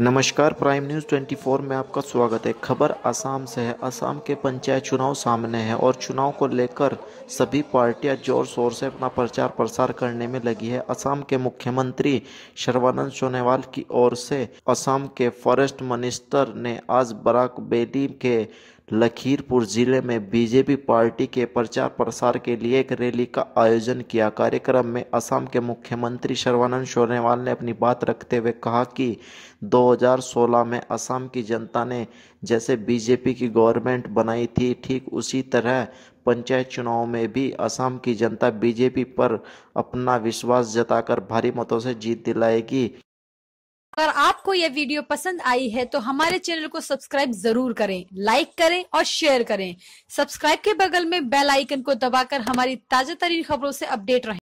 नमस्कार prime news 24 में आपका स्वागत है खबर असम से है असम के पंचायत चुनाव सामने है और चुनाव को लेकर सभी पार्टियां जोर शोर से अपना प्रचार प्रसार करने में लगी है असम के मुख्यमंत्री सर्वानंद सोनोवाल की ओर से असम के फॉरेस्ट मिनिस्टर ने आज बराक बेली के लखीरपुर जिले में बीजेपी पार्टी के प्रचार प्रसार के लिए एक रैली का आयोजन किया कार्यक्रम में असम के मुख्यमंत्री सर्वानंद सोनोवाल ने अपनी बात रखते हुए कहा कि 2016 में असम की जनता ने जैसे बीजेपी की गवर्नमेंट बनाई थी ठीक उसी तरह पंचायत चुनाव में भी असम की जनता बीजेपी पर अपना विश्वास जताकर भारी मतों से जीत दिलाएगी अगर आपको यह वीडियो पसंद आई है तो हमारे चैनल को सब्सक्राइब जरूर करें लाइक करें और शेयर करें सब्सक्राइब के बगल में बेल आइकन को दबाकर हमारी ताजा तरीन खबरों से अपडेट रहें